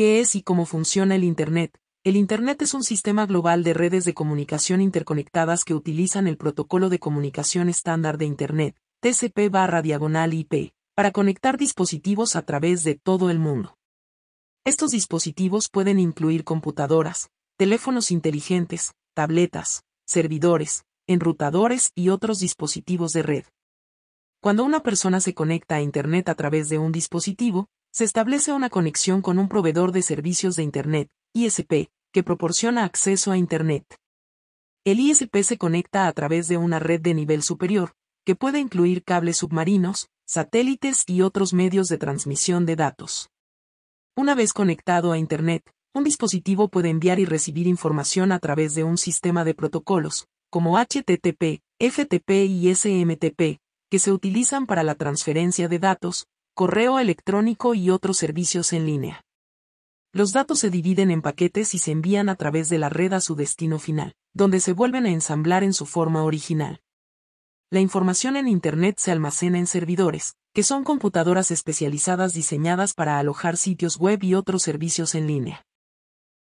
¿Qué es y cómo funciona el Internet? El Internet es un sistema global de redes de comunicación interconectadas que utilizan el protocolo de comunicación estándar de Internet, TCP barra diagonal IP, para conectar dispositivos a través de todo el mundo. Estos dispositivos pueden incluir computadoras, teléfonos inteligentes, tabletas, servidores, enrutadores y otros dispositivos de red. Cuando una persona se conecta a Internet a través de un dispositivo, se establece una conexión con un proveedor de servicios de Internet, ISP, que proporciona acceso a Internet. El ISP se conecta a través de una red de nivel superior, que puede incluir cables submarinos, satélites y otros medios de transmisión de datos. Una vez conectado a Internet, un dispositivo puede enviar y recibir información a través de un sistema de protocolos, como HTTP, FTP y SMTP, que se utilizan para la transferencia de datos, correo electrónico y otros servicios en línea. Los datos se dividen en paquetes y se envían a través de la red a su destino final, donde se vuelven a ensamblar en su forma original. La información en Internet se almacena en servidores, que son computadoras especializadas diseñadas para alojar sitios web y otros servicios en línea.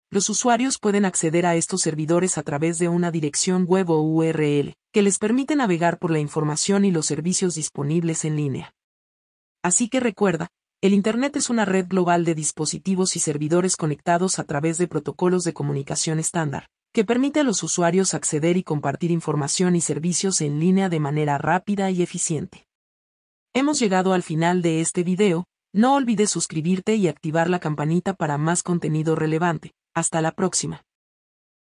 Los usuarios pueden acceder a estos servidores a través de una dirección web o URL, que les permite navegar por la información y los servicios disponibles en línea. Así que recuerda, el Internet es una red global de dispositivos y servidores conectados a través de protocolos de comunicación estándar, que permite a los usuarios acceder y compartir información y servicios en línea de manera rápida y eficiente. Hemos llegado al final de este video, no olvides suscribirte y activar la campanita para más contenido relevante. Hasta la próxima.